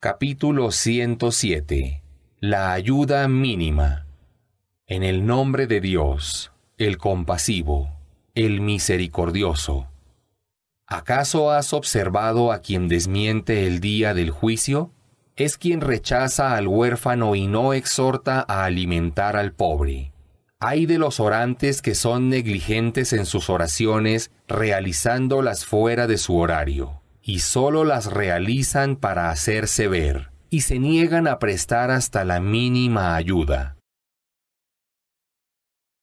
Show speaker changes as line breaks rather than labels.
Capítulo 107 La ayuda mínima
En el nombre de Dios, el compasivo, el misericordioso. ¿Acaso has observado a quien desmiente el día del juicio? Es quien rechaza al huérfano y no exhorta a alimentar al pobre. Hay de los orantes que son negligentes en sus oraciones, realizándolas fuera de su horario y solo las realizan para
hacerse ver, y se niegan a prestar hasta la mínima ayuda.